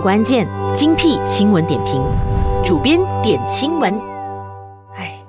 关键精辟新闻点评，主编点新闻。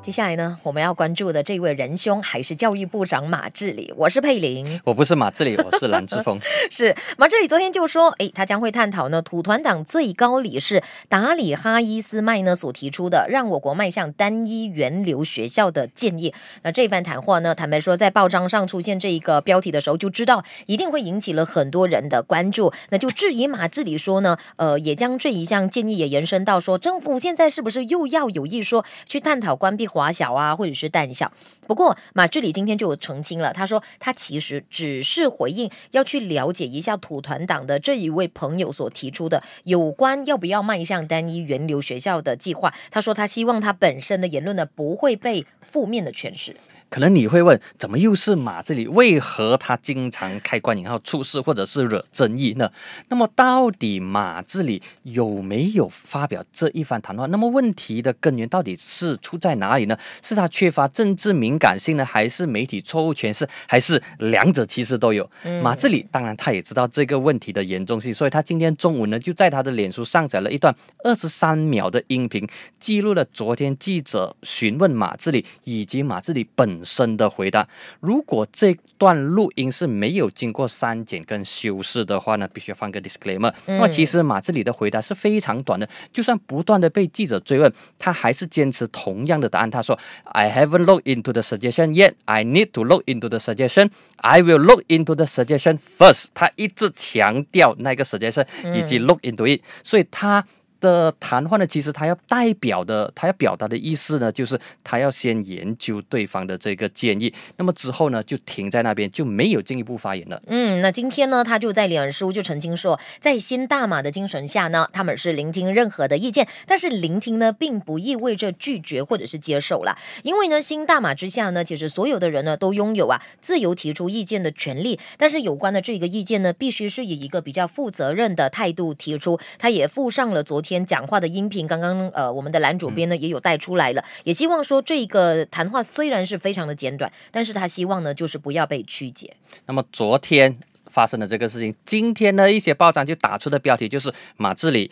接下来呢，我们要关注的这位仁兄还是教育部长马志礼。我是佩玲，我不是马志礼，我是蓝志峰。是马志礼昨天就说，哎，他将会探讨呢土团党最高理事达里哈伊斯迈呢所提出的让我国迈向单一源流学校的建议。那这番谈话呢，坦白说，在报章上出现这一个标题的时候，就知道一定会引起了很多人的关注。那就质疑马志礼说呢，呃，也将这一项建议也延伸到说，政府现在是不是又要有意说去探讨关闭？华小啊，或者是淡小。不过马志礼今天就有澄清了，他说他其实只是回应要去了解一下土团党的这一位朋友所提出的有关要不要迈向单一源流学校的计划。他说他希望他本身的言论呢不会被负面的诠释。可能你会问，怎么又是马自里？为何他经常开官引号出事，或者是惹争议呢？那么到底马自里有没有发表这一番谈话？那么问题的根源到底是出在哪里呢？是他缺乏政治敏感性呢，还是媒体错误诠释，还是两者其实都有？马自里当然他也知道这个问题的严重性，所以他今天中午呢就在他的脸书上载了一段二十三秒的音频，记录了昨天记者询问马自里以及马自里本。本身的回答，如果这段录音是没有经过删减跟修饰的话呢，必须要放个 disclaimer。那么其实马志里的回答是非常短的，就算不断的被记者追问，他还是坚持同样的答案。他说：“I haven't looked into the suggestion yet. I need to look into the suggestion. I will look into the suggestion first。”他一直强调那个 suggestion 以及 look into it，所以他。的谈话呢，其实他要代表的，他要表达的意思呢，就是他要先研究对方的这个建议，那么之后呢，就停在那边，就没有进一步发言了。嗯，那今天呢，他就在脸书就澄清说，在新大马的精神下呢，他们是聆听任何的意见，但是聆听呢，并不意味着拒绝或者是接受了，因为呢，新大马之下呢，其实所有的人呢，都拥有啊自由提出意见的权利，但是有关的这个意见呢，必须是以一个比较负责任的态度提出。他也附上了昨天。天讲话的音频，刚刚呃，我们的蓝主编呢也有带出来了，也希望说这一个谈话虽然是非常的简短，但是他希望呢就是不要被曲解。那么昨天发生的这个事情，今天呢一些报章就打出的标题就是马志里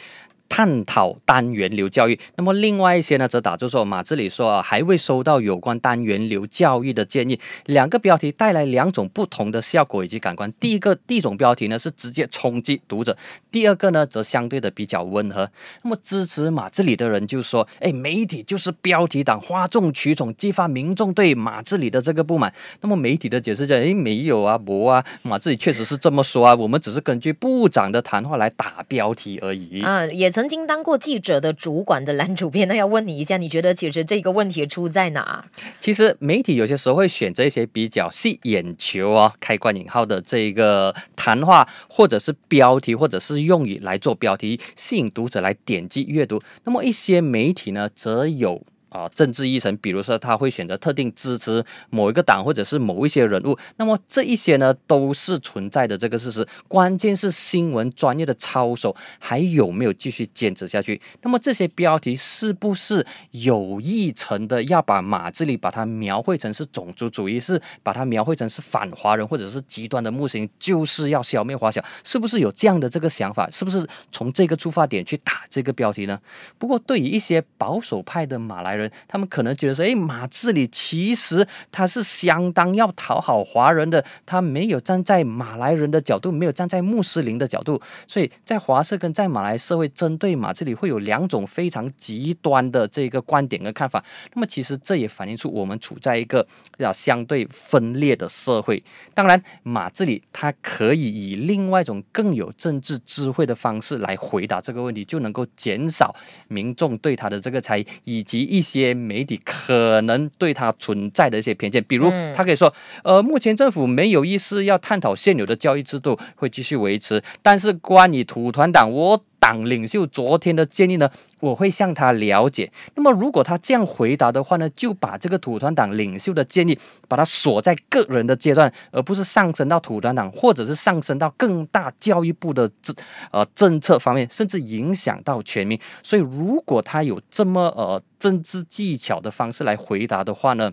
探讨单元流教育，那么另外一些呢，则打住说马志里说啊，还未收到有关单元流教育的建议。两个标题带来两种不同的效果以及感官。第一个第一种标题呢，是直接冲击读者；第二个呢，则相对的比较温和。那么支持马志里的人就说：“哎，媒体就是标题党，哗众取宠，激发民众对马志里的这个不满。”那么媒体的解释就：“哎，没有啊，不啊，马志里确实是这么说啊，我们只是根据部长的谈话来打标题而已。”啊，也曾。曾经当过记者的主管的男主编，那要问你一下，你觉得其实这个问题出在哪？其实媒体有些时候会选择一些比较吸眼球啊、开关引号的这个谈话，或者是标题，或者是用语来做标题，吸引读者来点击阅读。那么一些媒体呢，则有。啊，政治议程，比如说他会选择特定支持某一个党，或者是某一些人物，那么这一些呢都是存在的这个事实。关键是新闻专业的操守还有没有继续坚持下去？那么这些标题是不是有意层的要把马这里把它描绘成是种族主义，是把它描绘成是反华人，或者是极端的穆斯林，就是要消灭华小？是不是有这样的这个想法？是不是从这个出发点去打这个标题呢？不过对于一些保守派的马来人。他们可能觉得说，哎，马志里其实他是相当要讨好华人的，他没有站在马来人的角度，没有站在穆斯林的角度，所以在华社跟在马来社会针对马志里会有两种非常极端的这个观点跟看法。那么其实这也反映出我们处在一个要相对分裂的社会。当然，马志里他可以以另外一种更有政治智慧的方式来回答这个问题，就能够减少民众对他的这个猜疑以及一些。些媒体可能对他存在的一些偏见，比如他可以说：“呃，目前政府没有意思要探讨现有的交易制度会继续维持，但是关于土团党，我。”党领袖昨天的建议呢，我会向他了解。那么，如果他这样回答的话呢，就把这个土团党领袖的建议，把它锁在个人的阶段，而不是上升到土团党，或者是上升到更大教育部的政呃政策方面，甚至影响到全民。所以，如果他有这么呃政治技巧的方式来回答的话呢？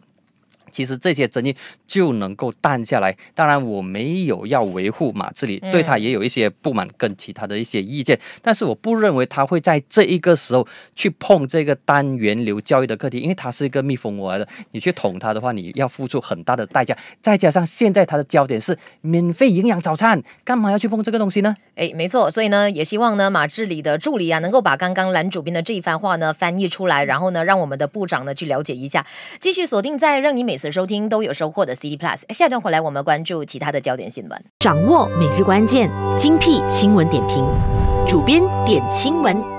其实这些争议就能够淡下来。当然，我没有要维护马志里，对他也有一些不满跟其他的一些意见，但是我不认为他会在这一个时候去碰这个单元流教育的课题，因为它是一个密封窝来的，你去捅它的话，你要付出很大的代价。再加上现在它的焦点是免费营养早餐，干嘛要去碰这个东西呢？哎，没错。所以呢，也希望呢马志里的助理啊，能够把刚刚蓝主编的这一番话呢翻译出来，然后呢让我们的部长呢去了解一下。继续锁定在让你每。此收听都有收获的 CD Plus，下段回来我们关注其他的焦点新闻，掌握每日关键精辟新闻点评，主编点新闻。